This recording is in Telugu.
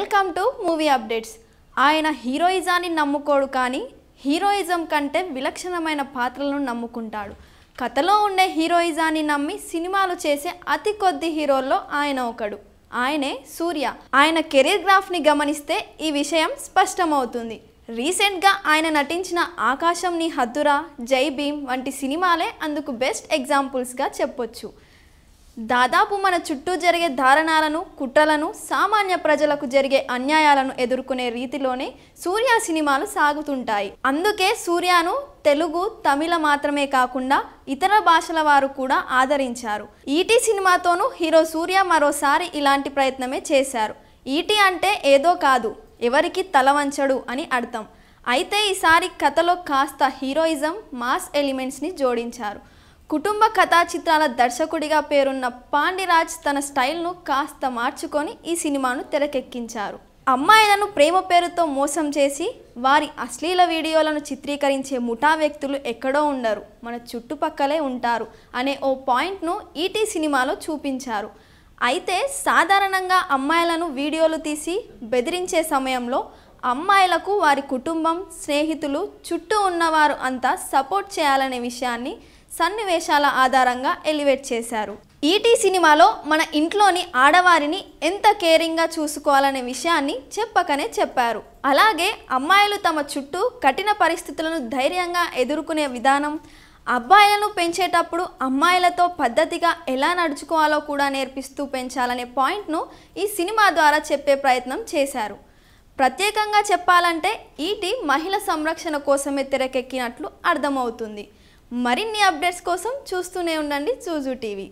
వెల్కమ్ టు మూవీ అప్డేట్స్ ఆయన హీరోయిజాన్ని నమ్ముకోడు కానీ హీరోయిజం కంటే విలక్షణమైన పాత్రలను నమ్ముకుంటాడు కథలో ఉండే హీరోయిజాన్ని నమ్మి సినిమాలు చేసే అతి కొద్ది హీరోల్లో ఆయన ఒకడు ఆయనే సూర్య ఆయన కెరీర్ గ్రాఫ్ని గమనిస్తే ఈ విషయం స్పష్టమవుతుంది రీసెంట్గా ఆయన నటించిన ఆకాశంని హద్దురా జై భీమ్ వంటి సినిమాలే అందుకు బెస్ట్ ఎగ్జాంపుల్స్గా చెప్పొచ్చు దాదాపు మన చుట్టూ జరిగే దారణాలను కుట్రలను సామాన్య ప్రజలకు జరిగే అన్యాయాలను ఎదుర్కొనే రీతిలోనే సూర్య సినిమాలు సాగుతుంటాయి అందుకే సూర్యను తెలుగు తమిళ మాత్రమే కాకుండా ఇతర భాషల వారు కూడా ఆదరించారు ఈటీ సినిమాతోనూ హీరో సూర్య మరోసారి ఇలాంటి ప్రయత్నమే చేశారు ఈటీ అంటే ఏదో కాదు ఎవరికి తల వంచడు అని అర్థం అయితే ఈసారి కథలో కాస్త హీరోయిజం మాస్ ఎలిమెంట్స్ని జోడించారు కుటుంబ కథా చిత్రాల దర్శకుడిగా పేరున్న పాండిరాజ్ తన స్టైల్ను కాస్త మార్చుకొని ఈ సినిమాను తెరకెక్కించారు అమ్మాయిలను ప్రేమ పేరుతో మోసం చేసి వారి అశ్లీల వీడియోలను చిత్రీకరించే ముఠా వ్యక్తులు ఎక్కడో ఉండరు మన చుట్టుపక్కలే ఉంటారు అనే ఓ పాయింట్ను ఈటీ సినిమాలో చూపించారు అయితే సాధారణంగా అమ్మాయిలను వీడియోలు తీసి బెదిరించే సమయంలో అమ్మాయిలకు వారి కుటుంబం స్నేహితులు చుట్టూ ఉన్నవారు అంతా సపోర్ట్ చేయాలనే విషయాన్ని సన్నివేశాల ఆధారంగా ఎలివేట్ చేశారు ఈటీ e సినిమాలో మన ఇంట్లోని ఆడవారిని ఎంత కేరింగ్గా చూసుకోవాలనే విషయాన్ని చెప్పకనే చెప్పారు అలాగే అమ్మాయిలు తమ చుట్టూ కఠిన పరిస్థితులను ధైర్యంగా ఎదుర్కొనే విధానం అబ్బాయిలను పెంచేటప్పుడు అమ్మాయిలతో పద్ధతిగా ఎలా నడుచుకోవాలో కూడా నేర్పిస్తూ పెంచాలనే పాయింట్ను ఈ సినిమా ద్వారా చెప్పే ప్రయత్నం చేశారు ప్రత్యేకంగా చెప్పాలంటే ఈటీ e మహిళ సంరక్షణ కోసమే తెరకెక్కినట్లు అర్థమవుతుంది మరిన్ని అప్డేట్స్ కోసం చూస్తూనే ఉండండి చూజు టీవీ